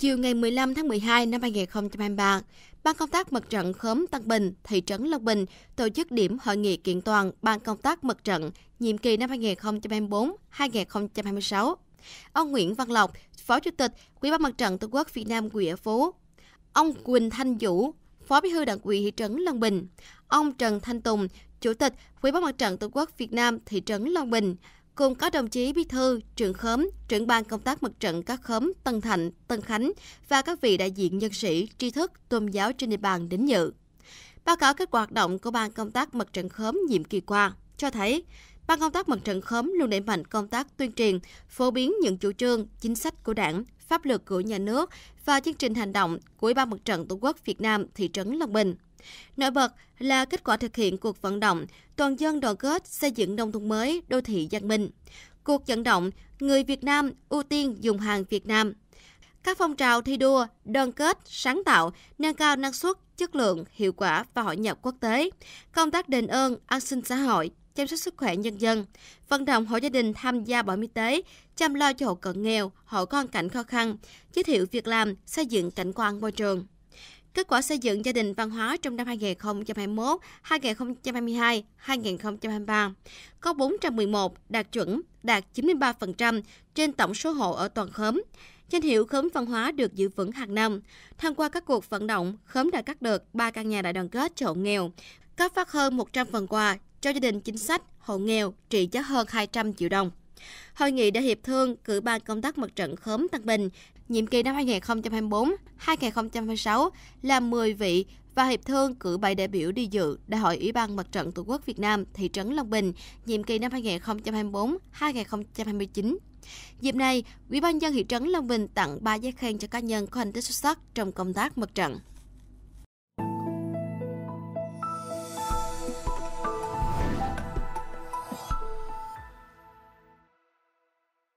Chiều ngày 15 tháng 12 năm 2023, Ban công tác mặt trận khóm Tân Bình, thị trấn Long Bình tổ chức điểm hội nghị kiện toàn Ban công tác mặt trận nhiệm kỳ năm 2024-2026. Ông Nguyễn Văn Lộc, Phó Chủ tịch Quỹ ban Mặt trận Tổ quốc Việt Nam Quỹ phố, ông Quỳnh Thanh Vũ, Phó Bí thư Đảng ủy thị trấn Long Bình, ông Trần Thanh Tùng, Chủ tịch Quỹ ban Mặt trận Tổ quốc Việt Nam thị trấn Long Bình, cùng có đồng chí Bí thư, trưởng khóm, trưởng ban công tác mặt trận các khóm Tân Thạnh, Tân Khánh và các vị đại diện nhân sĩ, tri thức, tôn giáo trên địa bàn đến dự. Báo cáo kết quả hoạt động của ban công tác mặt trận khóm nhiệm kỳ qua cho thấy Ban công tác mặt trận khóm luôn đẩy mạnh công tác tuyên truyền, phổ biến những chủ trương, chính sách của đảng pháp luật của nhà nước và chương trình hành động của Ủy ban Mặt trận Tổ quốc Việt Nam thị trấn Long Bình. Nổi bật là kết quả thực hiện cuộc vận động toàn dân đoàn kết xây dựng nông thôn mới, đô thị văn minh. Cuộc vận động người Việt Nam ưu tiên dùng hàng Việt Nam. Các phong trào thi đua, đoàn kết, sáng tạo, nâng cao năng suất, chất lượng, hiệu quả và hội nhập quốc tế. Công tác đền ơn, an sinh xã hội, chăm sóc sức khỏe nhân dân, vận động hộ gia đình tham gia bảo hiểm y tế, chăm lo cho hộ cận nghèo, hộ có hoàn cảnh khó khăn, giới thiệu việc làm, xây dựng cảnh quan môi trường. Kết quả xây dựng gia đình văn hóa trong năm 2021, 2022, 2023 có 411 đạt chuẩn, đạt 93% trên tổng số hộ ở toàn khóm. Danh hiệu khóm văn hóa được giữ vững hàng năm. Thông qua các cuộc vận động, khóm đã cắt được 3 căn nhà đại đoàn kết cho hộ nghèo, cấp phát hơn 100 phần quà cho gia đình chính sách, hộ nghèo trị giá hơn 200 triệu đồng. Hội nghị đã hiệp thương cử ban công tác mặt trận khóm Tân Bình, nhiệm kỳ năm 2024-2026 là 10 vị và hiệp thương cử 7 đại biểu đi dự Đại hội Ủy ban Mặt trận Tổ quốc Việt Nam thị trấn Long Bình, nhiệm kỳ năm 2024-2029. Dịp này, Ủy ban dân thị trấn Long Bình tặng 3 giấy khen cho cá nhân có thành tích xuất sắc trong công tác mặt trận.